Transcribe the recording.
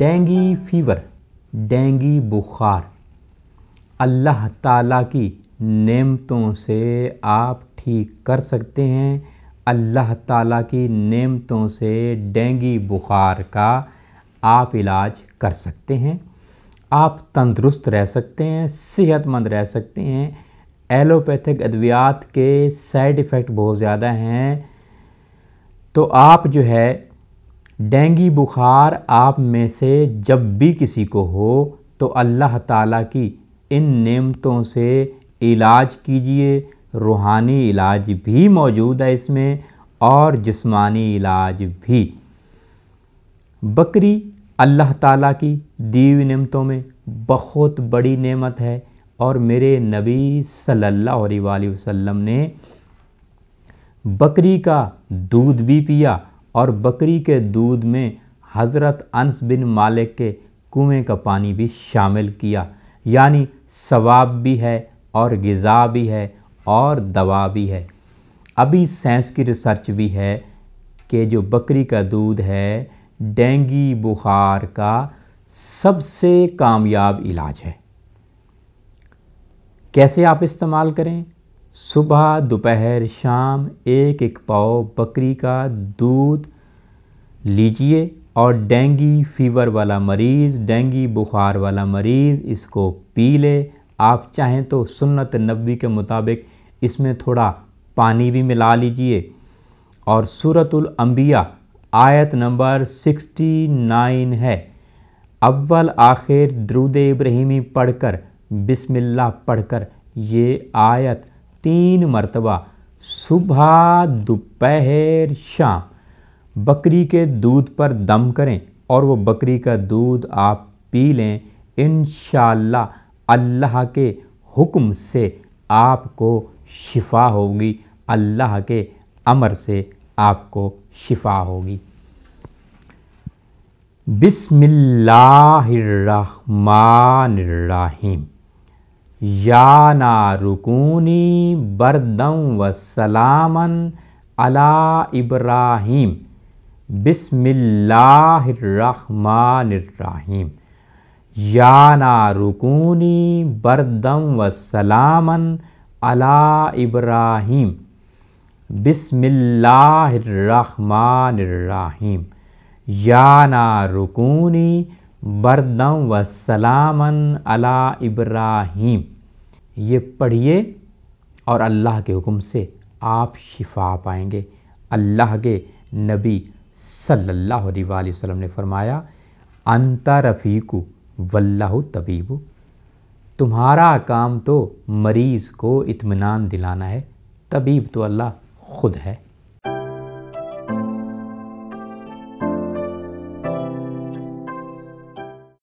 dengue fever dengue بخار اللہ تعالیٰ کی نعمتوں سے آپ ٹھیک کر سکتے ہیں اللہ تعالیٰ کی نعمتوں سے ڈینگی بخار کا آپ علاج کر سکتے ہیں آپ تندرست رہ سکتے ہیں صحت مند رہ سکتے ہیں ایلوپیتھک ادویات کے سائیڈ ایفیکٹ بہت زیادہ ہیں تو آپ جو ہے ڈینگی بخار آپ میں سے جب بھی کسی کو ہو تو اللہ تعالیٰ کی ان نعمتوں سے علاج کیجئے روحانی علاج بھی موجود ہے اس میں اور جسمانی علاج بھی بکری اللہ تعالیٰ کی دیوی نعمتوں میں بہت بڑی نعمت ہے اور میرے نبی صلی اللہ علیہ وآلہ وسلم نے بکری کا دودھ بھی پیا اور بکری کے دودھ میں حضرت انس بن مالک کے کنویں کا پانی بھی شامل کیا یعنی ثواب بھی ہے اور غذا بھی ہے اور دوا بھی ہے ابھی سائنس کی ریسرچ بھی ہے کہ جو بکری کا دودھ ہے ڈینگی بخار کا سب سے کامیاب علاج ہے کیسے آپ استعمال کریں صبح دوپہر شام ایک ایک پاؤ بکری کا دودھ لیجئے اور ڈینگی فیور والا مریض ڈینگی بخار والا مریض اس کو پی لے آپ چاہیں تو سنت نبی کے مطابق اس میں تھوڑا پانی بھی ملا لیجئے اور سورت الانبیاء آیت نمبر سکسٹی نائن ہے اول آخر درود ابراہیمی پڑھ کر بسم اللہ پڑھ کر یہ آیت تین مرتبہ صبح دوپہر شام بکری کے دودھ پر دم کریں اور وہ بکری کا دودھ آپ پی لیں انشاءاللہ اللہ کے حکم سے آپ کو شفا ہوگی اللہ کے امر سے آپ کو شفا ہوگی بسم اللہ الرحمن الرحیم یا رکونی بردم علا ابراہیم بسم اللہ الرحمن الرحیم یا نارکونی بردم سلامن علا ابراہیم بسم اللہ الرحمن الرحیم یا نارکونی بردم سلامن علا ابراہیم یہ پڑھیے اور اللہ کے حکم سے آپ شفا پائیں گے اللہ کے نبی صلی اللہ علیہ وآلہ وسلم نے فرمایا انت رفیق واللہ طبیب تمہارا کام تو مریض کو اطمینان دلانا ہے طبیب تو اللہ خود ہے